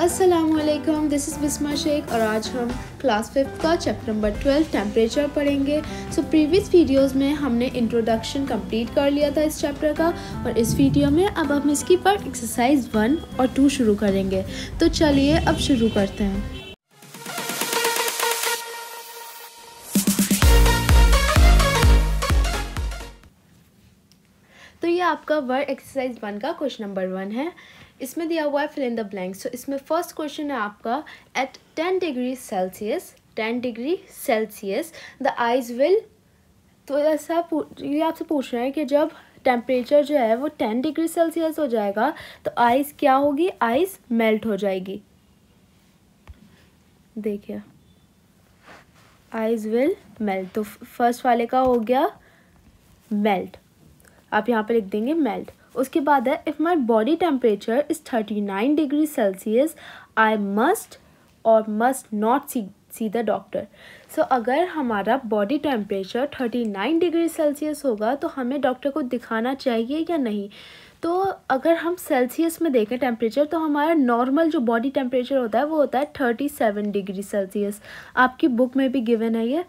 Aslam this is Bisma Shaikh और आज हम क्लास फिफ्थ का चैप्टर नंबर ट्वेल्व टेम्परेचर पढ़ेंगे सो प्रीवियस वीडियोस में हमने इंट्रोडक्शन कंप्लीट कर लिया था इस चैप्टर का और इस वीडियो में अब हम इसकी पर एक्सरसाइज वन और टू शुरू करेंगे तो चलिए अब शुरू करते हैं तो ये आपका वर्ड एक्सरसाइज वन का क्वेश्चन नंबर वन है इसमें दिया हुआ है fill in the blank so इसमें फर्स्ट क्वेश्चन है आपका at ten degree Celsius ten degree Celsius the ice will तो ऐसा ये आपसे पूछ रहे हैं कि जब टेम्परेचर जो है वो टेन डिग्री सेल्सियस हो जाएगा तो आइस क्या होगी आइस मेल्ट हो जाएगी देखिए आइस विल मेल्ट तो फर्स्ट वाले का हो गया मेल्ट आप यहाँ पे लिख देंगे मेल्ट उसके बाद है if my body temperature is thirty nine degree Celsius I must और must not see see the doctor so अगर हमारा body temperature thirty nine degree Celsius होगा तो हमें डॉक्टर को दिखाना चाहिए या नहीं तो अगर हम सेल्सियस में देखें टेम्परेचर तो हमारा नॉर्मल जो बॉडी टेम्परेचर होता है वो होता है थर्टी सेवन डिग्री सेल्सियस आपकी बुक में भी गिवन है ये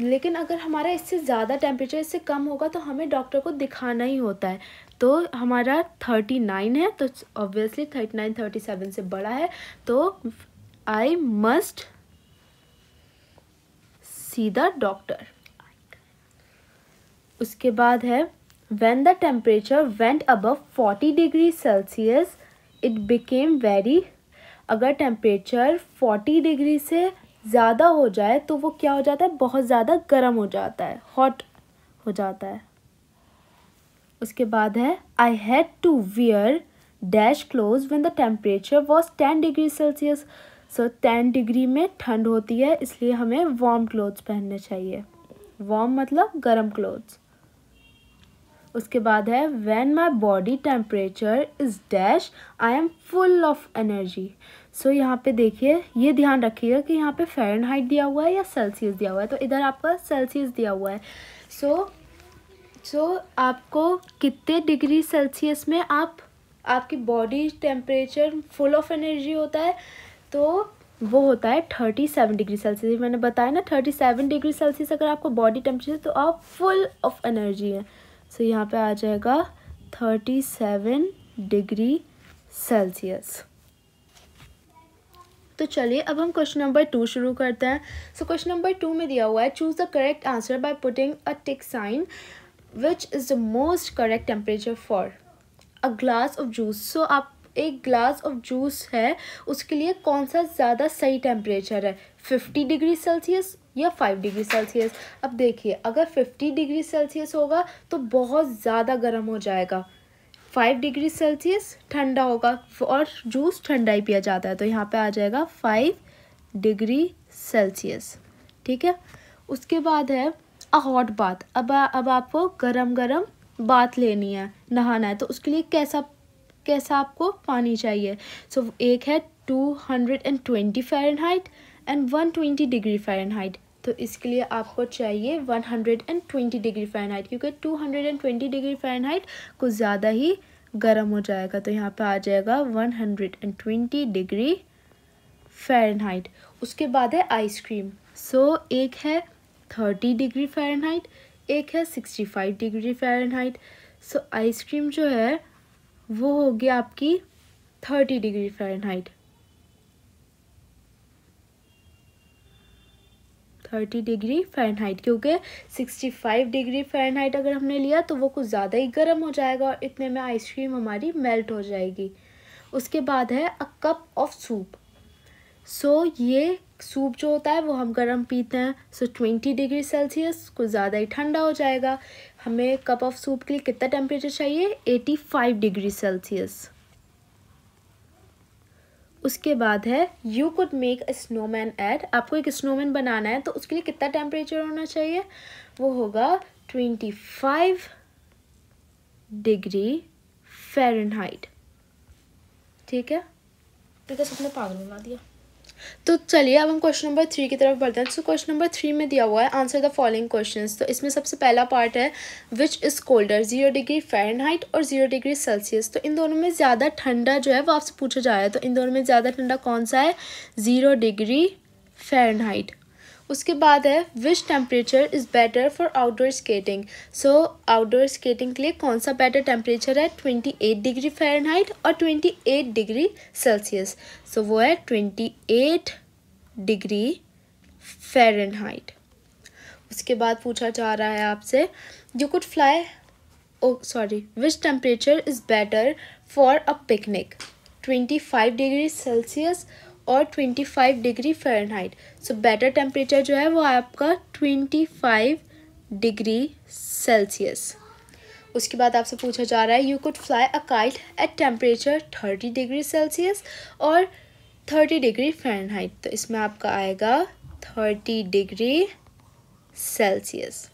लेकिन अगर हमारा इससे ज़्यादा टेम्परेचर इससे कम होगा तो हमें डॉक्टर को दिखाना ही होता है तो हमारा थर्टी नाइन है तो obviously thirty nine thirty seven से बड़ा है तो I must see the doctor उसके बाद है when the temperature went above forty degree Celsius it became very अगर टेम्परेचर फोर्टी डिग्री से ज़्यादा हो जाए तो वो क्या हो जाता है बहुत ज़्यादा गर्म हो जाता है हॉट हो जाता है उसके बाद है I had to wear dash clothes when the temperature was ten degree Celsius so ten degree में ठंड होती है इसलिए हमें वार्म क्लोथ्स पहनने चाहिए वार्म मतलब गर्म क्लोथ्स उसके बाद है when my body temperature is dash I am full of energy so so, यहाँ पे देखिए ये ध्यान रखिएगा कि यहाँ पे फेरनहाइट दिया हुआ है या सेल्सियस दिया हुआ है तो इधर आपका सेल्सियस दिया हुआ है सो so, सो so, आपको कितने डिग्री सेल्सियस में आप आपकी body temperature full of energy होता है तो वो होता है थर्टी सेवन डिग्री सेल्सियस मैंने बताया ना थर्टी सेवन डिग्री सेल्सियस अगर आपको बॉडी टेम्परेचर तो आप फुल ऑफ एनर्जी हैं सो so, यहाँ पे आ जाएगा थर्टी सेवन डिग्री सेल्सियस तो चलिए अब हम क्वेश्चन नंबर टू शुरू करते हैं सो क्वेश्चन नंबर टू में दिया हुआ है choose the correct answer by putting a tick sign which is the most correct temperature for a glass of juice so आप एक ग्लास ऑफ जूस है उसके लिए कौन सा ज़्यादा सही टेम्परेचर है फिफ्टी डिग्री सेल्सियस या फाइव डिग्री सेल्सियस अब देखिए अगर फिफ्टी डिग्री सेल्सियस होगा तो बहुत ज़्यादा गर्म हो जाएगा फाइव डिग्री सेल्सियस ठंडा होगा और जूस ठंडा ही पिया जाता है तो यहाँ पे आ जाएगा फाइव डिग्री सेल्सियस ठीक है उसके बाद है अ हॉट बाथ अब अब आपको गरम गरम बाथ लेनी है नहाना है तो उसके लिए कैसा कैसा आपको पानी चाहिए सो so, एक है two hundred and twenty height and one twenty degree height तो इसके लिए आपको चाहिए 120 डिग्री फ़ारेनहाइट क्योंकि 220 डिग्री फ़ारेनहाइट कुछ ज़्यादा ही गर्म हो जाएगा तो यहाँ पे आ जाएगा 120 डिग्री फ़ारेनहाइट उसके बाद है आइसक्रीम सो so, एक है 30 डिग्री फ़ारेनहाइट एक है 65 डिग्री फ़ारेनहाइट सो आइसक्रीम जो है वो होगी आपकी thirty degree Fahrenheit thirty degree Fahrenheit क्योंकि सिक्सटी फाइव डिग्री फ़ारेनहाइट अगर हमने लिया तो वो कुछ ज़्यादा ही गर्म हो जाएगा और इतने में आइसक्रीम हमारी मेल्ट हो जाएगी उसके बाद है a cup of soup so ये सूप जो होता है वो हम गर्म पीते हैं सो ट्वेंटी डिग्री सेल्सियस कुछ ज़्यादा ही ठंडा हो जाएगा हमें कप ऑफ़ सूप के लिए कितना टेम्परेचर चाहिए एटी फाइव डिग्री सेल्सियस उसके बाद है you could make a snowman at आपको एक स्नोमैन बनाना है तो उसके लिए कितना टेम्परेचर होना चाहिए वो होगा ट्वेंटी फाइव डिग्री फेरनहाइट ठीक है ठीक तो है सबने पागल बना दिया तो चलिए अब हम क्वेश्चन नंबर थ्री की तरफ बढ़ते हैं सो क्वेश्चन नंबर थ्री में दिया हुआ है आंसर द फॉलोइंग क्वेश्चन तो इसमें सबसे पहला पार्ट है which is colder zero degree Fahrenheit और जीरो डिग्री सेल्सियस तो इन दोनों में ज़्यादा ठंडा जो है वो आपसे पूछा जा रहा है तो इन दोनों में ज़्यादा ठंडा कौन सा है ज़ीरो डिग्री फ़ारेनहाइट उसके बाद है which temperature is better for outdoor skating so outdoor skating के लिए कौन सा बेटर टेम्परेचर है ट्वेंटी एट डिग्री फेरनहाइट और twenty eight degree Celsius so वो है ट्वेंटी एट डिग्री फेरनहाइट उसके बाद पूछा जा रहा है आपसे you could fly oh sorry which temperature is better for a picnic twenty five degree Celsius और 25 degree Fahrenheit so better temperature जो है वो आपका 25 डिग्री सेल्सियस उसके बाद आपसे पूछा जा रहा है you could fly a kite at temperature 30 degree Celsius और 30 डिग्री फ़ारेनहाइट तो इसमें आपका आएगा 30 डिग्री सेल्सियस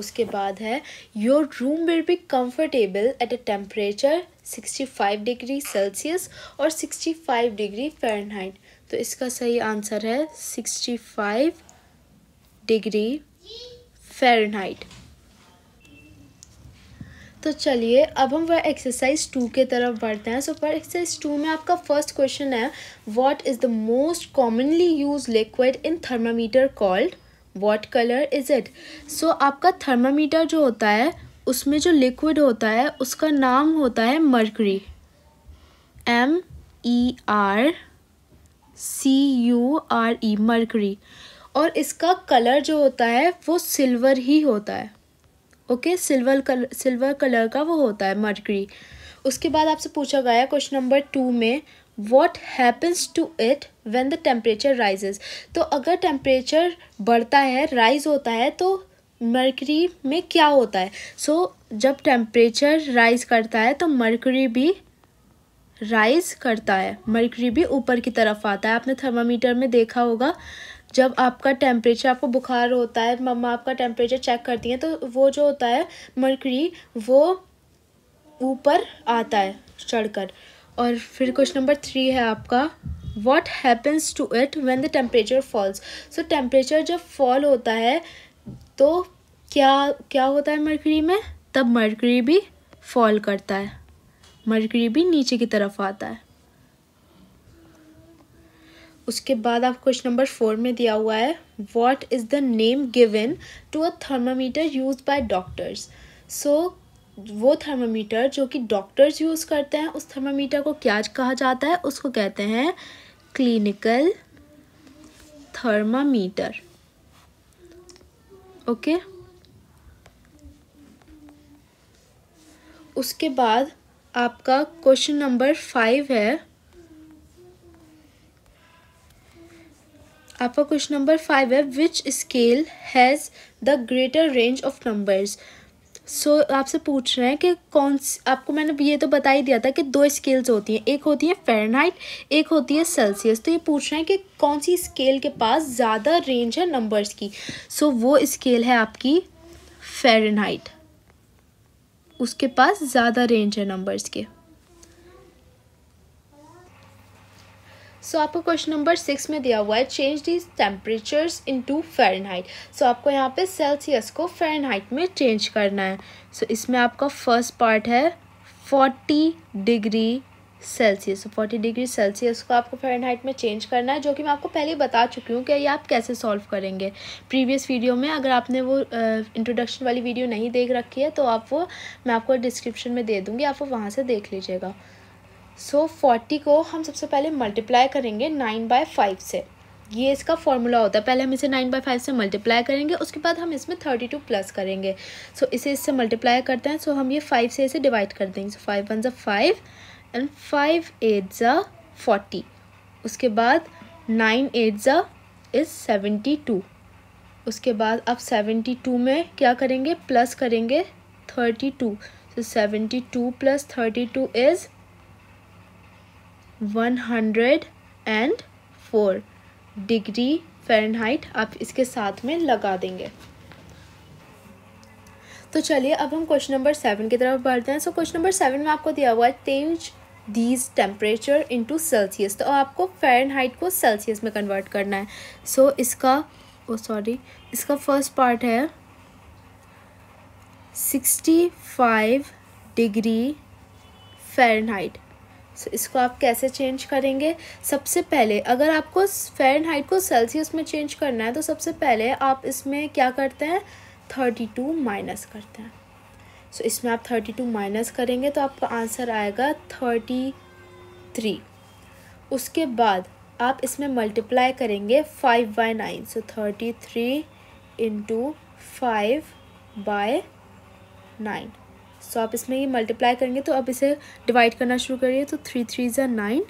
उसके बाद है your room will be comfortable at a temperature sixty five degree Celsius और सिक्सटी फाइव डिग्री फ़ारेनहाइट तो इसका सही आंसर है सिक्सटी फाइव डिग्री फेरनाइट तो चलिए अब हम वह एक्सरसाइज टू के तरफ बढ़ते हैं सो पर एक्सरसाइज टू में आपका फर्स्ट क्वेश्चन है what is the most commonly used liquid in thermometer called what colour is it so आपका थर्मामीटर जो होता है उसमें जो लिक्विड होता है उसका नाम होता है mercury M E R C U R E mercury और इसका कलर जो होता है वो सिल्वर ही होता है okay silver colour silver colour का वो होता है मर्करी उसके बाद आपसे पूछा गया क्वेश्चन नंबर टू में what happens to it when the temperature rises तो अगर टेम्परेचर बढ़ता है राइज होता है तो मर्करी में क्या होता है सो so, जब टेम्परेचर राइज करता है तो मर्करी भी राइज़ करता है मरकरी भी ऊपर की तरफ आता है आपने थर्मामीटर में देखा होगा जब आपका टेम्परेचर आपको बुखार होता है मम्मा आपका टेम्परेचर चेक करती हैं तो वो जो होता है मरकरी वो ऊपर आता है चढ़कर और फिर क्वेश्चन नंबर थ्री है आपका what happens to it when the temperature falls so temperature जब फॉल होता है तो क्या क्या होता है मरकरी में तब मरकरी भी फॉल करता है मरकरी भी नीचे की तरफ आता है उसके बाद आप क्वेश्चन नंबर फोर में दिया हुआ है what is the name given to a thermometer used by doctors so वो थर्मामीटर जो कि डॉक्टर्स यूज़ करते हैं उस थर्मामीटर को क्या कहा जाता है उसको कहते हैं क्लिनिकल थर्मामीटर ओके उसके बाद आपका क्वेश्चन नंबर फाइव है आपका क्वेश्चन नंबर फाइव है which scale has the greater range of numbers so आपसे पूछ रहे हैं कि कौन सी आपको मैंने ये तो बता ही दिया था कि दो स्केल्स होती हैं एक होती है फेरनाइट एक होती है सेल्सियस तो ये पूछ रहे हैं कि कौन सी स्केल के पास ज़्यादा रेंज है नंबर्स की सो so, वो स्केल है आपकी फेरनाइट उसके पास ज़्यादा रेंज है नंबर्स के सो so, आपको क्वेश्चन नंबर सिक्स में दिया हुआ है change these temperatures into Fahrenheit so आपको यहाँ पे सेल्सियस को फेरनहाइट में चेंज करना है सो so, इसमें आपका फर्स्ट पार्ट है फोर्टी डिग्री सेल्सियस तो फोर्टी डिग्री सेल्सियस को आपको फ़ारेनहाइट में चेंज करना है जो कि मैं आपको पहले ही बता चुकी हूँ कि ये आप कैसे सॉल्व करेंगे प्रीवियस वीडियो में अगर आपने वो इंट्रोडक्शन वाली वीडियो नहीं देख रखी है तो आप वो मैं आपको डिस्क्रिप्शन में दे दूँगी आप वो वहाँ से देख लीजिएगा सो फोर्टी को हम सबसे पहले मल्टीप्लाई करेंगे नाइन बाय फाइव से ये इसका फॉर्मूला होता है पहले हम इसे नाइन बाई फाइव से मल्टीप्लाई करेंगे उसके बाद हम इसमें थर्टी टू प्लस करेंगे सो so, इसे इससे मल्टीप्लाई करते हैं सो so, हम ये फाइव से इसे डिवाइड कर देंगे सो फाइव वन जब फाइव एंड फाइव एट ज़ा फोर्टी उसके बाद नाइन एट ज़ा इज़ सेवेंटी टू उसके बाद अब सेवेंटी टू में क्या करेंगे प्लस करेंगे थर्टी टू तो seventy two plus thirty two is one hundred and four degree Fahrenheit आप इसके साथ में लगा देंगे तो चलिए अब हम क्वेश्चन नंबर सेवन की तरफ बढ़ते हैं सो क्वेश्चन नंबर सेवन में आपको दिया हुआ है तेईस दीज टेम्परेचर इंटू सेल्सियस तो आपको हाइट को सेल्सियस में कन्वर्ट करना है सो so, इसका ओ सॉरी इसका फर्स्ट पार्ट है sixty five degree height so इसको आप कैसे चेंज करेंगे सबसे पहले अगर आपको हाइट को सेल्सियस में चेंज करना है तो सबसे पहले आप इसमें क्या करते हैं थर्टी टू माइनस करते हैं सो so, इसमें आप थर्टी टू माइनस करेंगे तो आपका आंसर आएगा थर्टी थ्री उसके बाद आप इसमें मल्टीप्लाई करेंगे five by nine so thirty three into five by nine so आप इसमें ये मल्टीप्लाई करेंगे तो आप इसे डिवाइड करना शुरू करिए तो थ्री थ्री ज़ा नाइन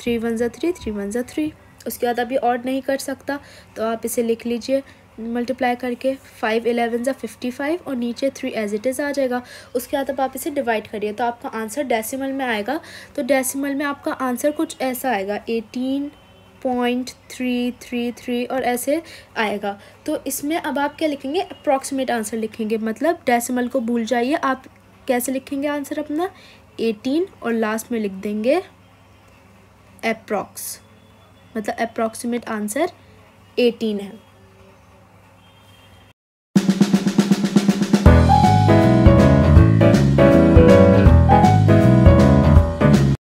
थ्री वन ज़ा थ्री थ्री वन ज़ा थ्री उसके बाद आप ये और नहीं कर सकता तो आप इसे लिख लीजिए मल्टीप्लाई करके फाइव एलेवन ज़ा फिफ्टी फाइव और नीचे थ्री एज इट इज़ आ जाएगा उसके बाद अब आप इसे डिवाइड करिए तो आपका आंसर डेसिमल में आएगा तो डेसिमल में आपका आंसर कुछ ऐसा आएगा eighteen point three three three और ऐसे आएगा तो इसमें अब आप क्या लिखेंगे अप्रॉक्सीमेट आंसर लिखेंगे मतलब डेसिमल को भूल जाइए आप कैसे लिखेंगे आंसर अपना एटीन और लास्ट में लिख देंगे अप्रॉक्स मतलब अप्रॉक्सीमेट आंसर एटीन है